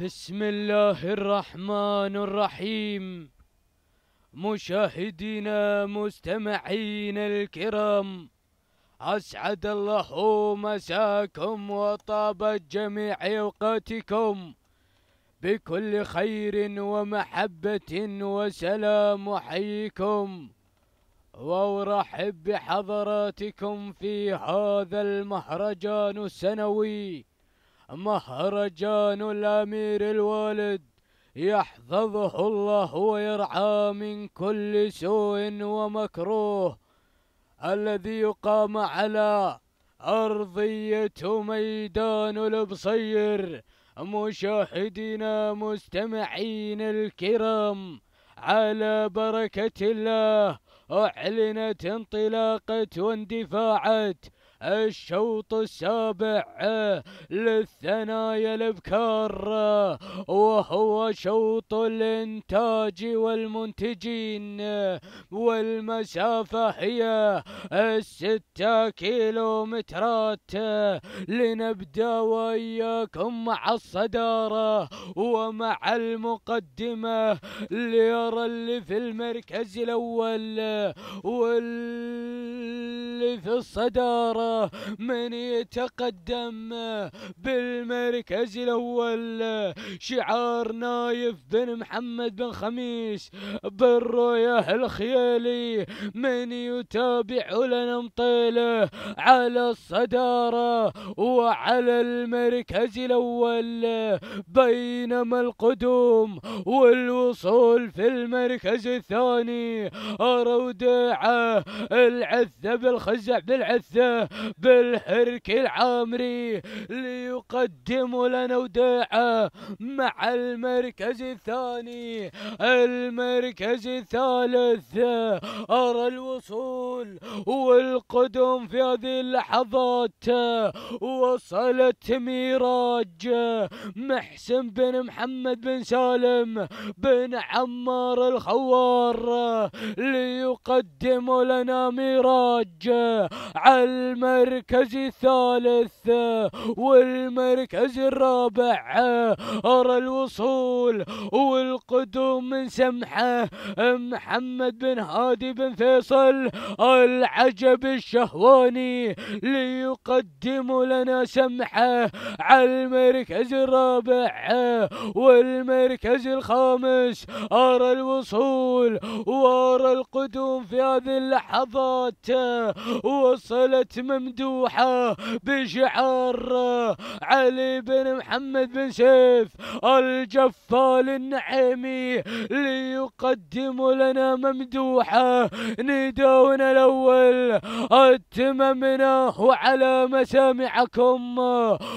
بسم الله الرحمن الرحيم مشاهدينا مستمعينا الكرام أسعد الله مساكم وطابت جميع أوقاتكم بكل خير ومحبة وسلام أحييكم وأرحب بحضراتكم في هذا المهرجان السنوي مهرجان الأمير الوالد يحفظه الله ويرعاه من كل سوء ومكروه الذي يقام على أرضية ميدان البصير مشاهدينا مستمعين الكرام على بركة الله أعلنت انطلاقة واندفاعت الشوط السابع للثنايا الابكار وهو شوط الانتاج والمنتجين والمسافة هي الستة كيلو مترات لنبدأ وإياكم مع الصدارة ومع المقدمة ليرى اللي في المركز الأول واللي في الصدارة من يتقدم بالمركز الأول شعار نايف بن محمد بن خميس بن الخيالي من يتابع لنا مطيله على الصدارة وعلى المركز الأول بينما القدوم والوصول في المركز الثاني أروا الودعة العثة بالخزع بالعثة بالحرك العامري ليقدم لنا ودعة مع المركز الثاني المركز الثالث أرى الوصول والقدم في هذه اللحظات وصلت ميراج محسن بن محمد بن سالم بن عمار الخوار ليقدم يقدم لنا ميراج على المركز الثالث والمركز الرابع أرى الوصول والقدوم من سمحه محمد بن هادي بن فيصل العجب الشهواني ليقدم لنا سمحه على المركز الرابع والمركز الخامس أرى الوصول وأرى القدوم اليوم في هذه اللحظات وصلت ممدوحة بشعار علي بن محمد بن سيف الجفال النعيمي ليقدم لنا ممدوحة نداؤنا الأول اتممناه على مسامعكم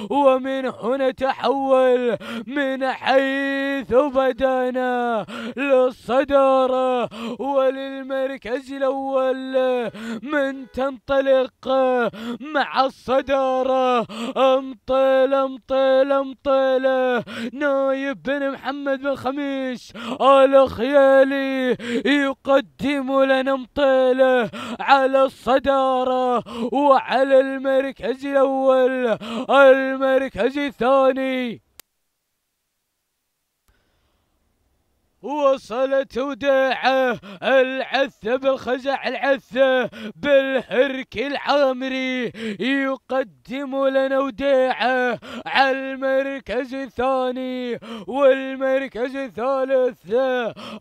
ومن هنا تحول من حيث بدأنا للصدارة وللمركز المركز الأول من تنطلق مع الصدارة امطل امطل امطل نايف بن محمد بن خميس الخيالي يقدم لنا امطل على الصدارة وعلى المركز الأول المركز الثاني وصلت وداعه العث بالخزع العث بالهرك العامري يقدم لنا وداعه على المركز الثاني والمركز الثالث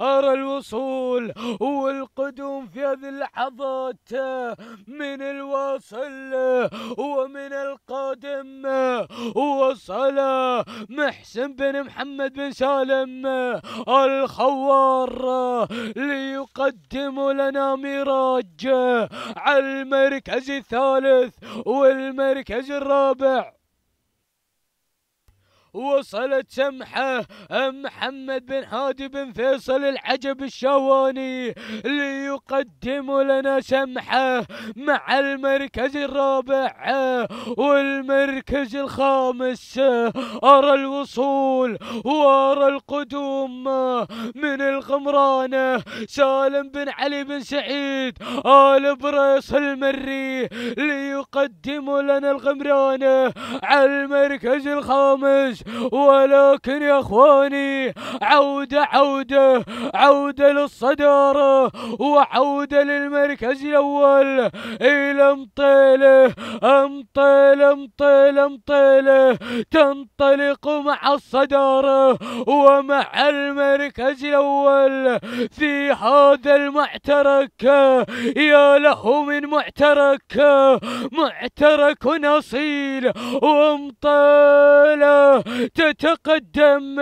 أرى الوصول والقدوم في هذه اللحظات من الواصل ومن القادم وصل محسن بن محمد بن سالم الخ الخوار ليقدم لنا ميراج على المركز الثالث والمركز الرابع وصلت سمحة محمد بن هادي بن فيصل العجب الشواني ليقدم لنا سمحة مع المركز الرابع والمركز الخامس أرى الوصول وأرى القدوم من الغمرانة سالم بن علي بن سعيد آل بريص المري ليقدم لنا الغمرانة على المركز الخامس ولكن يا اخواني عودة عودة عودة للصدارة وعودة للمركز الاول الى مطيله مطيله مطيله مطيله تنطلق مع الصدارة ومع المركز الاول في هذا المعترك يا له من معترك معترك اصيل ومطيله تتقدم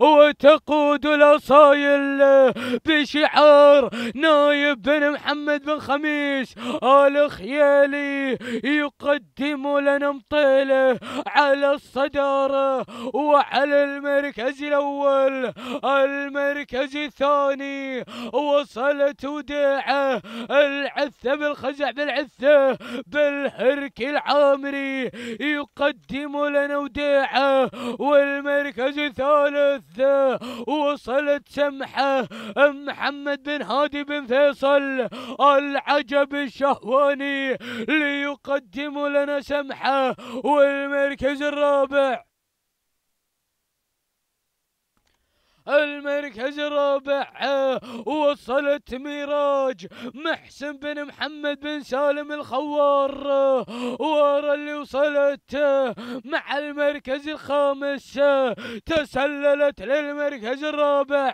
وتقود الأصايل بشعار نايب بن محمد بن خميس آل خيالي يقدم لنا مطيله على الصدارة وعلى المركز الأول المركز الثاني وصلت وديعة العثة بالخزع بالعثة بالهركي العامري يقدم لنا وديعة والمركز الثالث وصلت سمحة محمد بن هادي بن فيصل العجب الشهواني ليقدم لنا سمحة والمركز الرابع المركز الرابع وصلت ميراج محسن بن محمد بن سالم الخوار ورا اللي وصلت مع المركز الخامس تسللت للمركز الرابع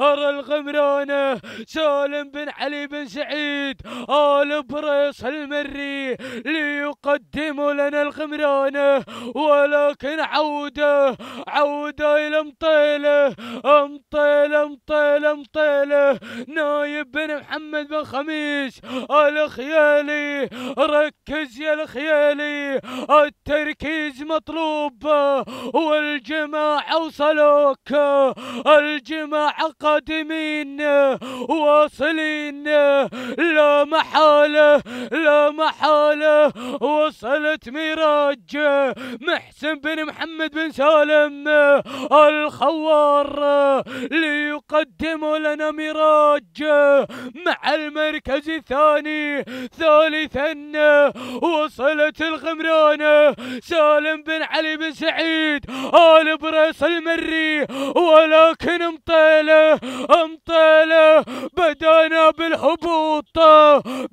ارى الغمران سالم بن علي بن سعيد آل بريص المري ليقدم لنا الغمران ولكن عودة عودة إلى مطيله مطيله مطيله مطيله نايب بن محمد بن خميس الخيالي ركز يا الخيالي التركيز مطلوب والجماعة وصلوك الجماعة قادمين واصلين لا محالة لا محالة وصلت ميراج محسن بن محمد بن سالم الخوار القمر ليقدم لنا ميراج مع المركز الثاني ثالثا وصلت الغمران سالم بن علي بن سعيد آل بريص المري ولكن مطيله مطيله بدانا بالهبوط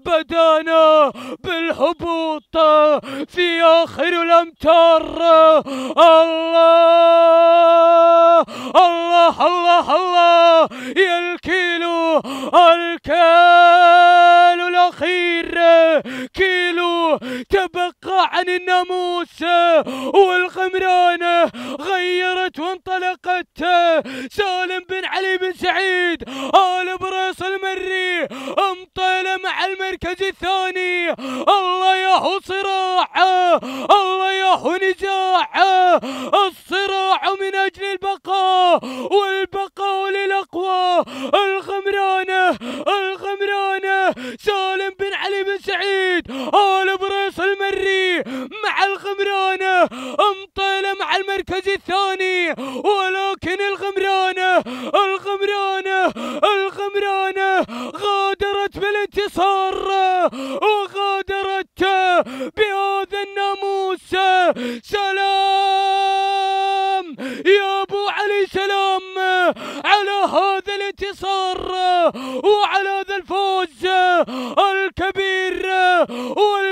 بدانا الله يا هو نجاح الصراع من أجل البقاء والبقاء للأقوى هذا الفوز الكبير وال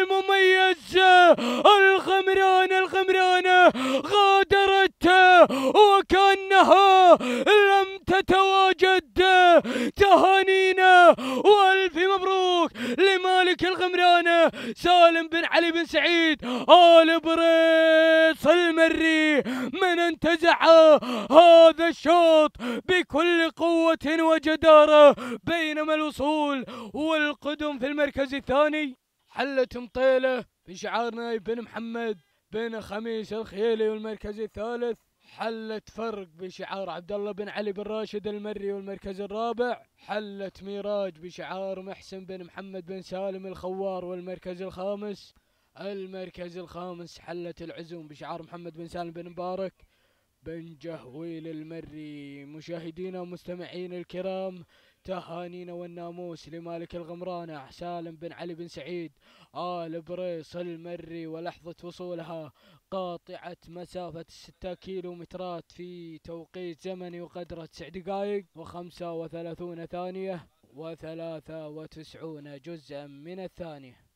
سعيد آل بريص المري من انتزع هذا الشوط بكل قوة وجدارة بينما الوصول والقدم في المركز الثاني حلت مطيلة في شعار نايف بن محمد بين خميس الخيلي والمركز الثالث حلت فرق بشعار عبد الله بن علي بن راشد المري والمركز الرابع حلت ميراج بشعار محسن بن محمد بن سالم الخوار والمركز الخامس المركز الخامس حلة العزوم بشعار محمد بن سالم بن مبارك بن جهويل المري مشاهدينا ومستمعينا الكرام تهانينا والناموس لمالك الغمرانة سالم بن علي بن سعيد آل بريص المري ولحظة وصولها قاطعة مسافة الستة كيلو مترات في توقيت زمني وقدرة تسع دقائق وخمسة وثلاثون ثانية وثلاثة وتسعون جزءا من الثانية